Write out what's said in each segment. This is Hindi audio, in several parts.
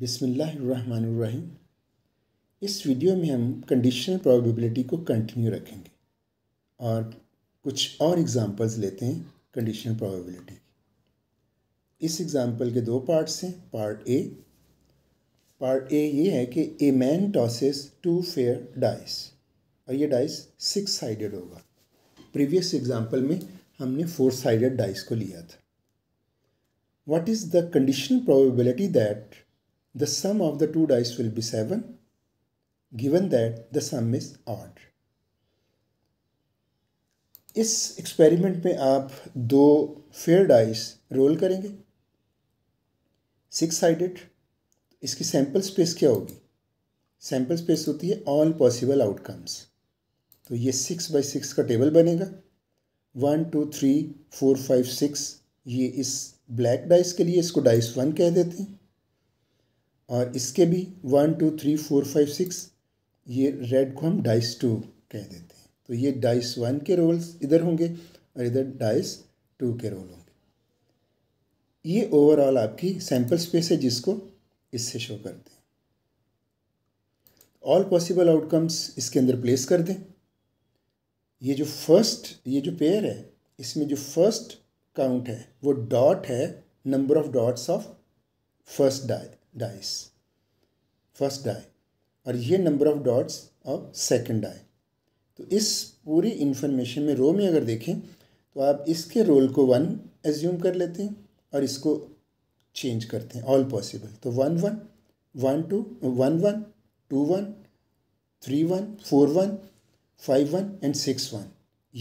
बिसमीम इस वीडियो में हम कंडीशनल प्रोबेबिलिटी को कंटिन्यू रखेंगे और कुछ और एग्जांपल्स लेते हैं कंडीशनल प्रोबेबिलिटी की इस एग्जांपल के दो पार्ट्स हैं पार्ट ए पार्ट ए ये है कि a man tosses two fair dice और ये डाइस सिक्स साइडेड होगा प्रीवियस एग्जांपल में हमने फोर साइडेड डाइस को लिया था what is the conditional probability that The sum of the two dice will be 7 given that the sum is odd. इस एक्सपेरिमेंट में आप दो फेयर डाइस रोल करेंगे सिक्स साइडेड इसकी सैंपल स्पेस क्या होगी सैम्पल स्पेस होती है ऑल पॉसिबल आउटकम्स तो ये सिक्स बाई सिक्स का टेबल बनेगा one two three four five six ये इस ब्लैक डाइस के लिए इसको डाइस वन कह देते हैं और इसके भी one two three four five six ये रेड को हम डाइस टू कह देते हैं तो ये डाइस वन के रोल्स इधर होंगे और इधर डाइस टू के रोल होंगे ये ओवरऑल आपकी सैम्पल स्पेस है जिसको इससे शो कर दें ऑल पॉसिबल आउटकम्स इसके अंदर प्लेस कर दें ये जो फर्स्ट ये जो पेयर है इसमें जो फर्स्ट काउंट है वो डॉट है number of dots of first die dice first die और ये number of dots of second die तो इस पूरी इन्फॉर्मेशन में रो में अगर देखें तो आप इसके रोल को वन एज्यूम कर लेते हैं और इसको चेंज करते हैं ऑल पॉसिबल तो one one one two one one two one three one four one five one and six one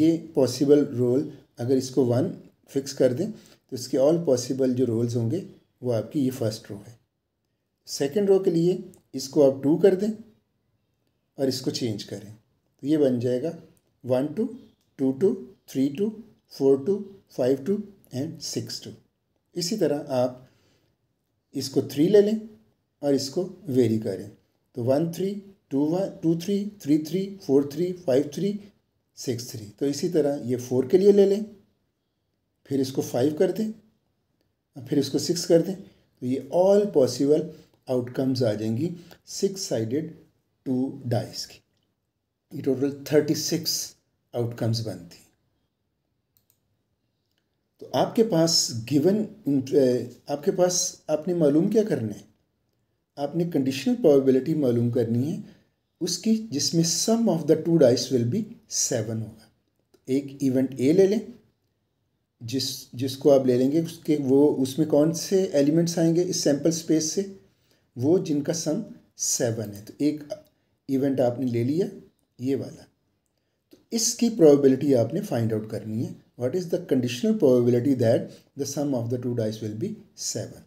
ये पॉसिबल रोल अगर इसको वन फिक्स कर दें तो इसके ऑल पॉसिबल जो रोल्स होंगे वो आपकी ये फर्स्ट रो है सेकेंड रो के लिए इसको आप टू कर दें और इसको चेंज करें तो ये बन जाएगा one two two two three two four two five two and six two इसी तरह आप इसको थ्री ले लें और इसको वेरी करें तो one three two one two three three three four three five three six three तो इसी तरह ये फोर के लिए ले लें फिर इसको फाइव कर दें फिर इसको सिक्स कर दें तो ये ऑल पॉसिबल आउटकम्स आ जाएंगी सिक्स साइडेड टू डाइस की ये टोटल थर्टी सिक्स आउटकम्स बनती तो आपके पास गिवन आपके पास आपने मालूम क्या करना है आपने कंडीशनल प्रोबेबिलिटी मालूम करनी है उसकी जिसमें sum of the two dice will be seven होगा तो एक इवेंट ए ले लें जिस जिसको आप ले लेंगे उसके वो उसमें कौन से एलिमेंट्स आएंगे इस सैम्पल स्पेस से वो जिनका सम सेवन है तो एक इवेंट आपने ले लिया ये वाला तो इसकी प्रोबेबिलिटी आपने फाइंड आउट करनी है what is the conditional probability that the sum of the two dice will be seven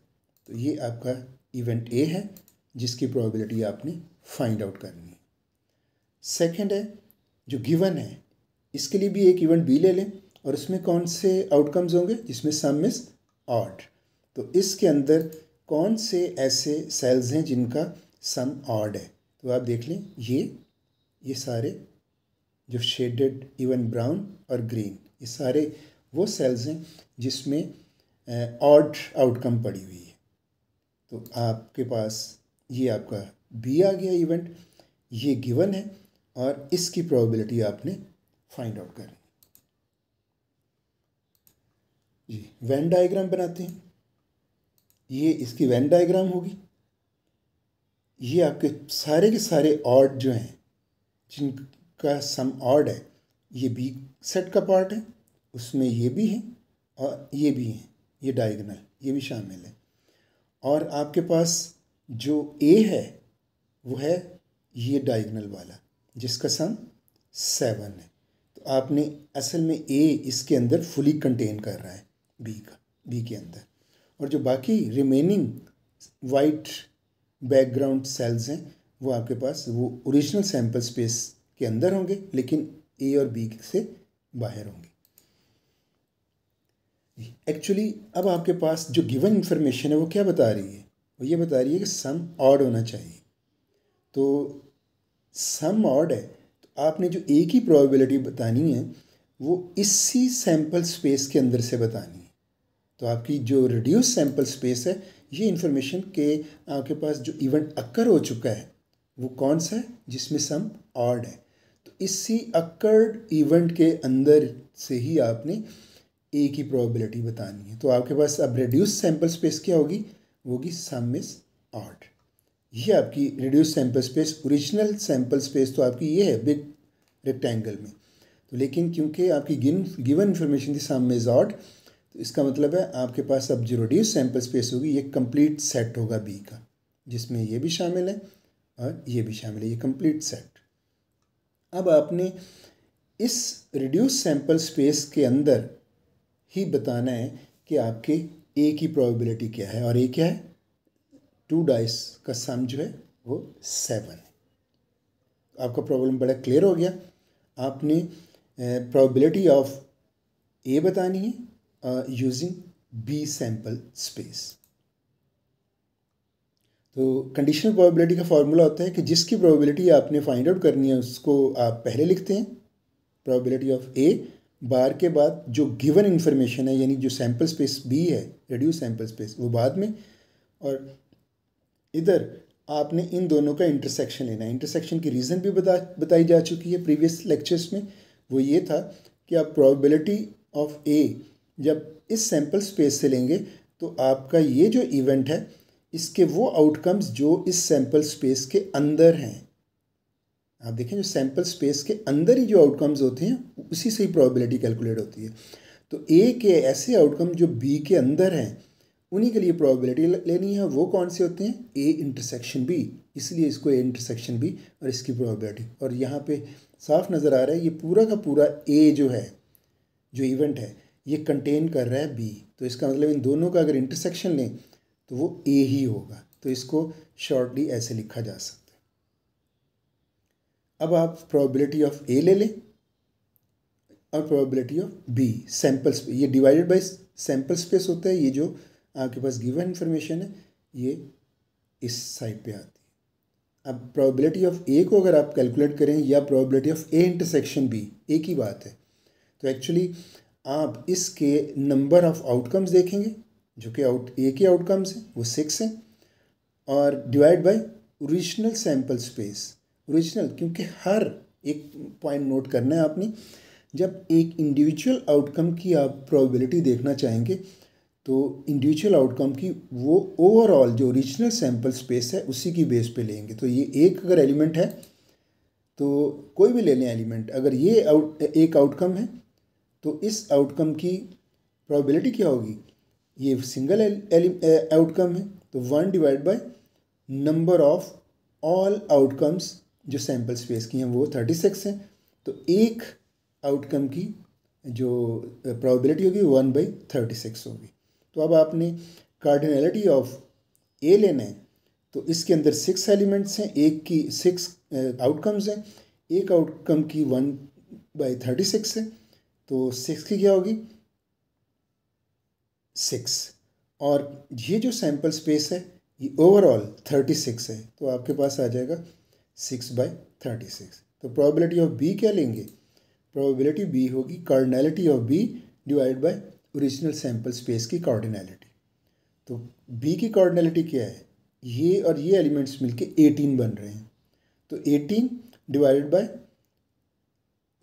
तो ये आपका इवेंट ए है जिसकी प्रोबेबिलिटी आपने फाइंड आउट करनी है सेकेंड है जो गिवन है इसके लिए भी एक इवेंट बी ले लें और उसमें कौन से आउटकम्स होंगे जिसमें सम इज़ ऑड तो इसके अंदर कौन से ऐसे सेल्स हैं जिनका सम ऑड है तो आप देख लें ये ये सारे जो शेडेड इवन ब्राउन और ग्रीन ये सारे वो सेल्स हैं जिसमें ऑड आउटकम पड़ी हुई है तो आपके पास ये आपका बी आ गया इवेंट ये गिवन है और इसकी प्रोबेबिलिटी आपने फाइंड आउट करनी जी वैन डायग्राम बनाते हैं ये इसकी वैन डायग्राम होगी ये आपके सारे के सारे ऑर्ड जो हैं जिनका सम ऑर्ड है ये बी सेट का पार्ट है उसमें ये भी है और ये भी है ये डायगनल ये भी शामिल है और आपके पास जो ए है वो है ये डायगनल वाला जिसका सम सेवन है तो आपने असल में ए इसके अंदर फुली कंटेन कर रहा है बी का बी के अंदर और जो बाकी रिमेनिंग वाइट बैकग्राउंड सेल्स हैं वो आपके पास वो ओरिजिनल सैम्पल स्पेस के अंदर होंगे लेकिन ए और बी से बाहर होंगे एक्चुअली अब आपके पास जो गिवन इन्फॉर्मेशन है वो क्या बता रही है वो ये बता रही है कि सम ऑड होना चाहिए तो सम ऑड है तो आपने जो एक ही प्रोबेबिलिटी बतानी है वो इसी सैम्पल स्पेस के अंदर से बतानी है तो आपकी जो रिड्यूस सैम्पल स्पेस है ये इन्फॉर्मेशन के आपके पास जो इवेंट अक्कर हो चुका है वो कौन सा है जिसमें सम ऑर्ड है तो इसी अक्कर्ड इवेंट के अंदर से ही आपने ए की प्रोबेबिलिटी बतानी है तो आपके पास अब रिड्यूस सैम्पल स्पेस क्या होगी वो होगी सम इज ऑड ये आपकी reduce sample space original sample space तो आपकी ये है बिग रेक्टेंगल में तो लेकिन क्योंकि आपकी गिन गिवन इन्फॉर्मेशन थी सम इज ऑड तो इसका मतलब है आपके पास अब जो रिड्यूस सैम्पल स्पेस होगी ये कंप्लीट सेट होगा बी का जिसमें ये भी शामिल है और ये भी शामिल है ये कंप्लीट सेट अब आपने इस रिड्यूस सैम्पल स्पेस के अंदर ही बताना है कि आपके ए की प्रोबेबिलिटी क्या है और ए क्या है टू डाइस का सम जो है वो सेवन है आपका प्रॉब्लम बड़ा क्लियर हो गया आपने प्रोबेबिलिटी ऑफ ए बतानी है uh, using B sample space. तो कंडीशनल प्रोबेबिलिटी का फॉर्मूला होता है कि जिसकी प्रोबेबिलिटी आपने फाइंड आउट करनी है उसको आप पहले लिखते हैं प्रोबेबिलिटी ऑफ ए बार के बाद जो गिवन इन्फॉर्मेशन है यानी जो सैम्पल स्पेस बी है रिड्यूस सैम्पल स्पेस वो बाद में और इधर आपने इन दोनों का इंटरसेक्शन लेना है इंटरसेक्शन की रीज़न भी बता बताई जा चुकी है प्रीवियस लेक्चर्स में वो ये था कि आप प्रोबेबिलिटी ऑफ ए जब इस सैम्पल स्पेस से लेंगे तो आपका ये जो इवेंट है इसके वो आउटकम्स जो इस सैम्पल स्पेस के अंदर हैं आप देखें जो सैम्पल स्पेस के अंदर ही जो आउटकम्स होते हैं उसी से ही प्रोबेबिलिटी कैलकुलेट होती है तो ए के ऐसे आउटकम जो बी के अंदर हैं उन्हीं के लिए प्रोबेबिलिटी लेनी है वो कौन से होते हैं ए इंटरसेक्शन बी इसलिए इसको ए इंटरसेक्शन बी और इसकी प्रोबेबिलिटी और यहाँ पे साफ नज़र आ रहा है ये पूरा का पूरा ए जो है जो इवेंट है ये कंटेन कर रहा है बी तो इसका मतलब इन दोनों का अगर इंटरसेक्शन लें तो वो ए ही होगा तो इसको शॉर्टली ऐसे लिखा जा सकता है अब आप प्रोबेबिलिटी ऑफ ए ले लें और प्रोबेबिलिटी ऑफ बी सैम्पल्स ये डिवाइडेड बाय सैम्पल स्पेस होता है ये जो आपके पास गिवन इन्फॉर्मेशन है ये इस साइड पे आती है अब प्रोबेबिलिटी ऑफ ए को अगर आप कैलकुलेट करें या probability of A intersection B एक ही बात है तो एक्चुअली आप इसके नंबर ऑफ आउटकम्स देखेंगे जो कि आउट ए के आउटकम्स हैं वो सिक्स हैं और divide by original sample space original क्योंकि हर एक पॉइंट नोट करना है आपने जब एक इंडिविजुअल आउटकम की आप प्रोबेबिलिटी देखना चाहेंगे तो इंडिविजुअल आउटकम की वो ओवरऑल जो ओरिजिनल सैम्पल स्पेस है उसी की बेस पे लेंगे तो ये एक अगर एलिमेंट है तो कोई भी ले लें एलिमेंट अगर ये आउट एक आउटकम है तो इस आउटकम की प्रोबेबिलिटी क्या होगी ये सिंगल आउटकम है तो one divide by number of all outcomes जो सैम्पल स्पेस की हैं वो थर्टी सिक्स हैं तो एक आउटकम की जो प्रोबेबिलिटी होगी वन बाई थर्टी सिक्स होगी तो अब आपने कार्डिनलिटी ऑफ ए लेना है तो इसके अंदर सिक्स एलिमेंट्स हैं एक की सिक्स आउटकम्स हैं एक आउटकम की वन बाई थर्टी सिक्स है तो सिक्स की क्या होगी सिक्स और ये जो सैम्पल स्पेस है ये ओवरऑल थर्टी सिक्स है तो आपके पास आ जाएगा सिक्स बाई थर्टी सिक्स तो प्रोबेबिलिटी ऑफ बी क्या लेंगे प्रोबेबिलिटी बी होगी cardinality of B divide by original sample space की कार्डिनैलिटी तो बी की कार्डिनैलिटी क्या है ये और ये एलिमेंट्स मिलके एटीन बन रहे हैं तो eighteen divided by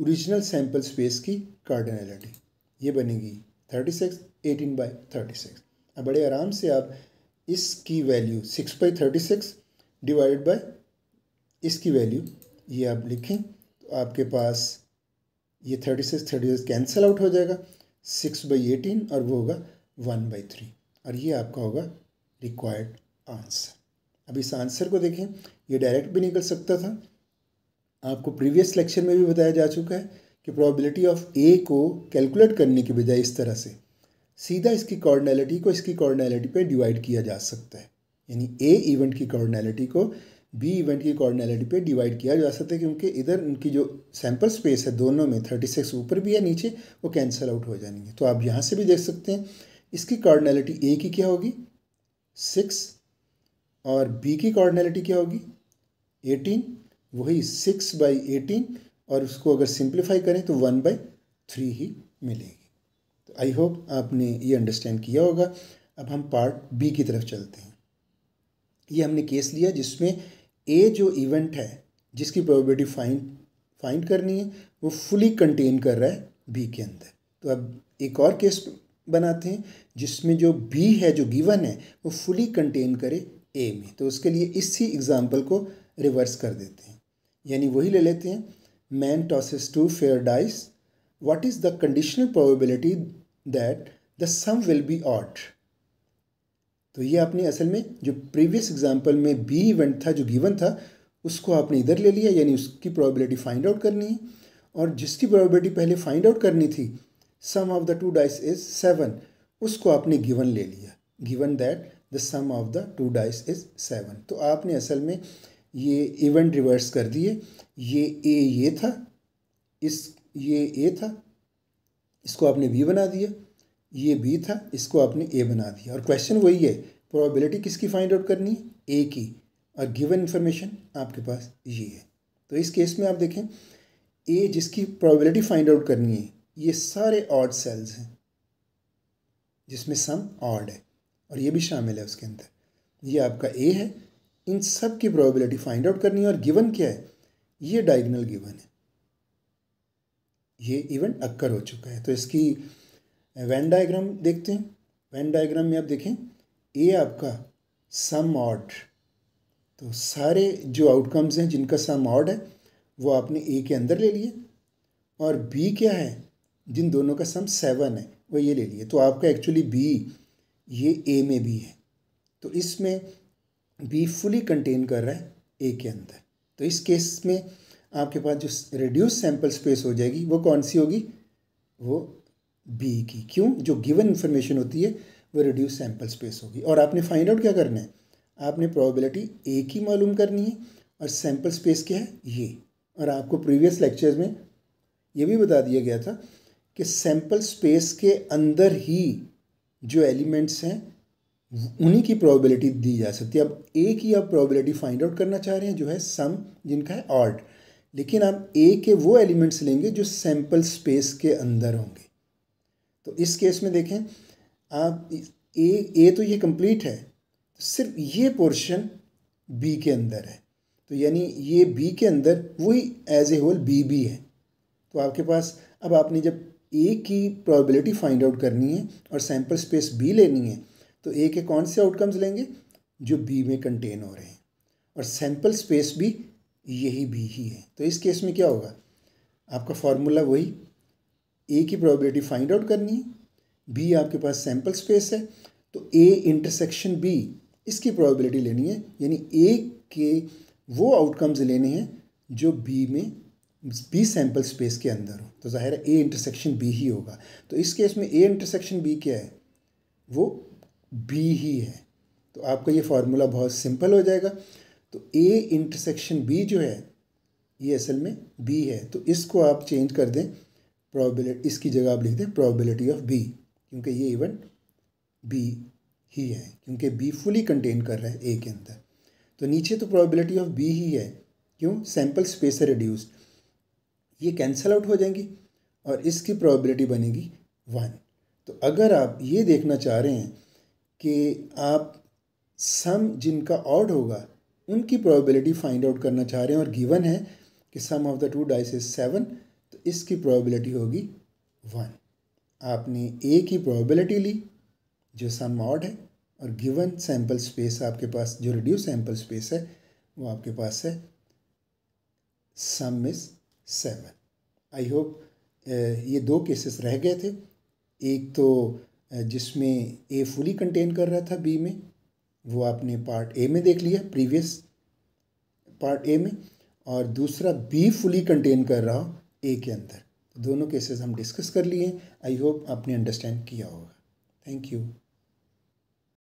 original sample space की कार्डिनलिटी ये बनेगी thirty six eighteen by thirty six अब बड़े आराम से आप इसकी value six by thirty six divide by इसकी वैल्यू ये आप लिखें तो आपके पास ये thirty six thirty six cancel out हो जाएगा सिक्स बाई एटीन और वो होगा वन बाई थ्री और ये आपका होगा रिक्वायर्ड आंसर अब इस आंसर को देखें ये डायरेक्ट भी निकल सकता था आपको प्रीवियस लेक्चर में भी बताया जा चुका है कि प्रोबेबिलिटी ऑफ ए को कैलकुलेट करने के बजाय इस तरह से सीधा इसकी कॉर्डनैलिटी को इसकी कॉर्डनैलिटी पर डिवाइड किया जा सकता है यानी ए इवेंट की कॉर्डनैलिटी को बी इवेंट की कॉर्डनैलिटी पे डिवाइड किया जा सकता है क्योंकि इधर उनकी जो सैम्पल स्पेस है दोनों में थर्टी सिक्स ऊपर भी है नीचे वो कैंसल आउट हो जाएंगे तो आप यहाँ से भी देख सकते हैं इसकी कॉर्डनैलिटी ए की क्या होगी सिक्स और बी की कॉर्डनैलिटी क्या होगी एटीन वही सिक्स बाई एटीन और उसको अगर सिंप्लीफाई करें तो वन बाई थ्री ही मिलेगी तो आई होप आपने ये अंडरस्टैंड किया होगा अब हम पार्ट बी की तरफ चलते हैं ये हमने केस लिया जिसमें ए जो इवेंट है जिसकी प्रोबेबिलिटी फाइंड फाइंड करनी है वो फुली कंटेन कर रहा है बी के अंदर तो अब एक और केस बनाते हैं जिसमें जो बी है जो गिवन है वो फुली कंटेन करे ए में तो उसके लिए इसी एग्जाम्पल को रिवर्स कर देते हैं यानी वही ले लेते हैं man tosses two fair dice what is the conditional probability that the sum will be odd तो ये आपने असल में जो प्रीवियस एग्जाम्पल में बी इवेंट था जो गिवन था उसको आपने इधर ले लिया यानी उसकी प्रोबेबिलिटी फाइंड आउट करनी है और जिसकी प्रोबेबिलिटी पहले फाइंड आउट करनी थी sum of the two dice is seven उसको आपने गिवन ले लिया given that the sum of the two dice is seven तो आपने असल में ये इवेंट रिवर्स कर दिए ये ए ये था इस ये ए था इसको आपने बी बना दिया ये बी था इसको आपने ए बना दिया और क्वेश्चन वही है प्रोबेबिलिटी किसकी फाइंड आउट करनी है ए की और गिवन इन्फॉर्मेशन आपके पास ये है तो इस केस में आप देखें ए जिसकी प्रोबेबिलिटी फाइंड आउट करनी है ये सारे ऑड सेल्स हैं जिसमें सम ऑड है और ये भी शामिल है उसके अंदर ये आपका ए है इन सब की प्रोबेबिलिटी फाइंड आउट करनी है और गिवन क्या है ये डायगनल गिवन है ये इवेंट अक्कर हो चुका है तो इसकी वैन डायग्राम देखते हैं वैन डायग्राम में आप देखें ए आपका सम ऑड तो सारे जो आउटकम्स हैं जिनका सम ऑड है वो आपने ए के अंदर ले लिए और बी क्या है जिन दोनों का सम सेवन है वो ये ले लिए तो आपका एक्चुअली बी ये ए में भी है तो इसमें भी फुली कंटेन कर रहा है ए के अंदर तो इस केस में आपके पास जो रिड्यूस सैम्पल स्पेस हो जाएगी वो कौन सी होगी वो बी की क्यों जो गिवन इन्फॉर्मेशन होती है वो रिड्यूस सैम्पल स्पेस होगी और आपने फाइंड आउट क्या करना है आपने प्रोबेबिलिटी ए की मालूम करनी है और सैम्पल स्पेस क्या है ये और आपको प्रीवियस लेक्चर्स में ये भी बता दिया गया था कि सैम्पल स्पेस के अंदर ही जो एलिमेंट्स हैं उन्हीं की प्रोबेबिलिटी दी जा सकती है अब ए की आप प्रोबेबिलिटी फाइंड आउट करना चाह रहे हैं जो है सम जिनका है ऑर्ड लेकिन आप ए के वो एलिमेंट्स लेंगे जो सैम्पल स्पेस के अंदर होंगे तो इस केस में देखें आप ए ए तो ये कंप्लीट है तो सिर्फ ये पोर्शन बी के अंदर है तो यानी ये बी के अंदर वही as a whole B B है तो आपके पास अब आपने जब ए की प्रोबेबिलिटी फाइंड आउट करनी है और सैम्पल स्पेस बी लेनी है तो ए के कौन से आउटकम्स लेंगे जो बी में कंटेन हो रहे हैं और सैम्पल स्पेस भी यही बी ही है तो इस केस में क्या होगा आपका फार्मूला वही ए की प्रोबेबिलिटी फाइंड आउट करनी है बी आपके पास सैम्पल स्पेस है तो ए इंटरसेक्शन बी इसकी प्रोबेबिलिटी लेनी है यानी ए के वो आउटकम्स लेने हैं जो बी में बी सैम्पल स्पेस के अंदर हो तो ज़ाहिर है ए इंटरसेक्शन बी ही होगा तो इस केस में ए इंटरसेक्शन बी क्या है वो बी ही है तो आपका ये फार्मूला बहुत सिंपल हो जाएगा तो ए इंटरसेक्शन बी जो है ये असल में बी है तो इसको आप चेंज कर दें प्रोबेबिलिटी इसकी जगह आप लिख दें प्रोबेबिलिटी ऑफ बी क्योंकि ये इवेंट बी ही है क्योंकि बी फुली कंटेन कर रहा है ए के अंदर तो नीचे तो प्रोबेबिलिटी ऑफ बी ही है क्यों सैम्पल स्पेस है रिड्यूस्ड ये कैंसल आउट हो जाएंगी और इसकी प्रोबेबिलिटी बनेगी वन तो अगर आप ये देखना चाह रहे हैं कि आप सम जिनका ऑड होगा उनकी प्रोबेबिलिटी फाइंड आउट करना चाह रहे हैं और गिवन है कि sum of the two dice is seven तो इसकी प्रोबेबिलिटी होगी वन आपने ए की प्रोबेबिलिटी ली जो सम ऑड है और गिवन सैम्पल स्पेस आपके पास जो रिड्यूस सैम्पल स्पेस है वो आपके पास है sum is seven I hope ये दो केसेस रह गए थे एक तो जिसमें ए फुली कंटेन कर रहा था बी में वो आपने पार्ट ए में देख लिया प्रीवियस पार्ट ए में और दूसरा बी फुली कंटेन कर रहा ए के अंदर दोनों केसेस हम डिस्कस कर लिए आई होप आपने अंडरस्टैंड किया होगा थैंक यू